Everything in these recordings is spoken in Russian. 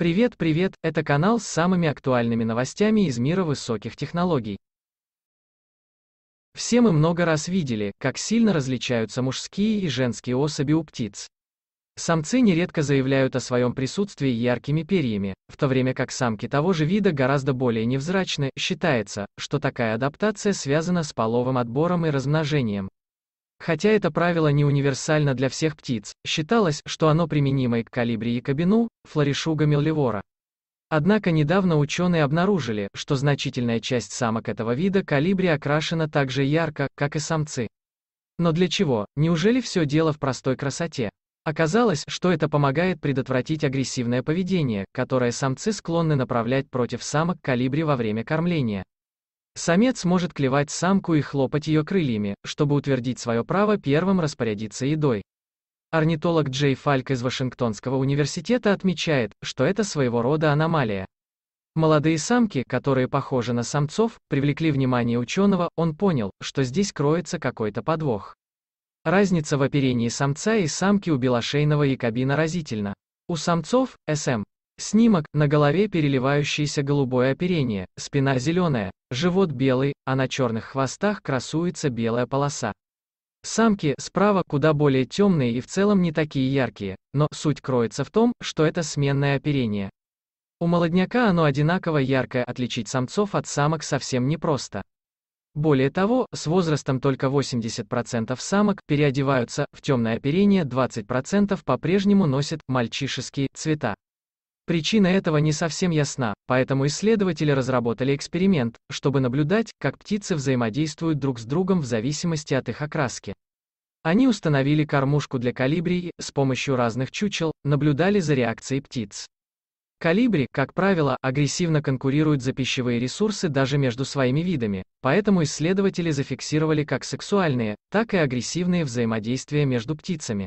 Привет, привет, это канал с самыми актуальными новостями из мира высоких технологий. Все мы много раз видели, как сильно различаются мужские и женские особи у птиц. Самцы нередко заявляют о своем присутствии яркими перьями, в то время как самки того же вида гораздо более невзрачны, считается, что такая адаптация связана с половым отбором и размножением. Хотя это правило не универсально для всех птиц, считалось, что оно применимо и к калибре и кабину, флоришуга мелливора. Однако недавно ученые обнаружили, что значительная часть самок этого вида калибри окрашена так же ярко, как и самцы. Но для чего? Неужели все дело в простой красоте? Оказалось, что это помогает предотвратить агрессивное поведение, которое самцы склонны направлять против самок калибри во время кормления. Самец может клевать самку и хлопать ее крыльями, чтобы утвердить свое право первым распорядиться едой. Орнитолог Джей Фальк из Вашингтонского университета отмечает, что это своего рода аномалия. Молодые самки, которые похожи на самцов, привлекли внимание ученого, он понял, что здесь кроется какой-то подвох. Разница в оперении самца и самки у белошейного якобина разительна. У самцов, СМ, Снимок, на голове переливающееся голубое оперение, спина зеленая, живот белый, а на черных хвостах красуется белая полоса. Самки справа куда более темные и в целом не такие яркие, но суть кроется в том, что это сменное оперение. У молодняка оно одинаково яркое, отличить самцов от самок совсем непросто. Более того, с возрастом только 80% самок переодеваются, в темное оперение 20% по-прежнему носят мальчишеские цвета. Причина этого не совсем ясна, поэтому исследователи разработали эксперимент, чтобы наблюдать, как птицы взаимодействуют друг с другом в зависимости от их окраски. Они установили кормушку для калибри с помощью разных чучел, наблюдали за реакцией птиц. Калибри, как правило, агрессивно конкурируют за пищевые ресурсы даже между своими видами, поэтому исследователи зафиксировали как сексуальные, так и агрессивные взаимодействия между птицами.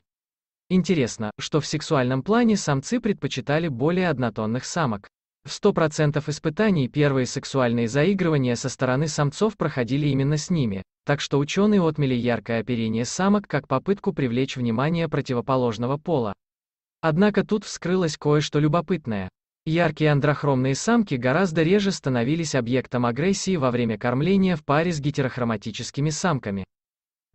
Интересно, что в сексуальном плане самцы предпочитали более однотонных самок. В 100% испытаний первые сексуальные заигрывания со стороны самцов проходили именно с ними, так что ученые отмели яркое оперение самок как попытку привлечь внимание противоположного пола. Однако тут вскрылось кое-что любопытное. Яркие андрохромные самки гораздо реже становились объектом агрессии во время кормления в паре с гетерохроматическими самками.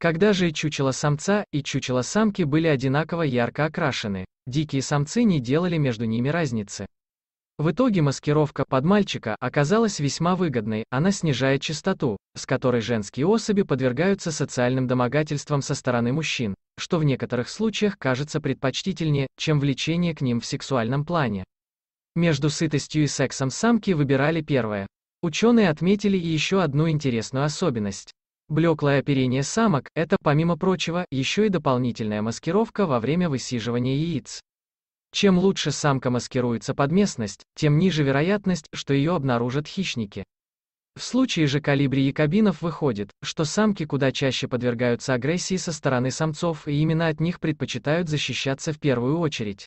Когда же чучело самца и чучело самки были одинаково ярко окрашены, дикие самцы не делали между ними разницы. В итоге маскировка под мальчика оказалась весьма выгодной, она снижает частоту, с которой женские особи подвергаются социальным домогательствам со стороны мужчин, что в некоторых случаях кажется предпочтительнее, чем влечение к ним в сексуальном плане. Между сытостью и сексом самки выбирали первое. Ученые отметили и еще одну интересную особенность. Блеклое оперение самок – это, помимо прочего, еще и дополнительная маскировка во время высиживания яиц. Чем лучше самка маскируется под местность, тем ниже вероятность, что ее обнаружат хищники. В случае же калибри якобинов выходит, что самки куда чаще подвергаются агрессии со стороны самцов и именно от них предпочитают защищаться в первую очередь.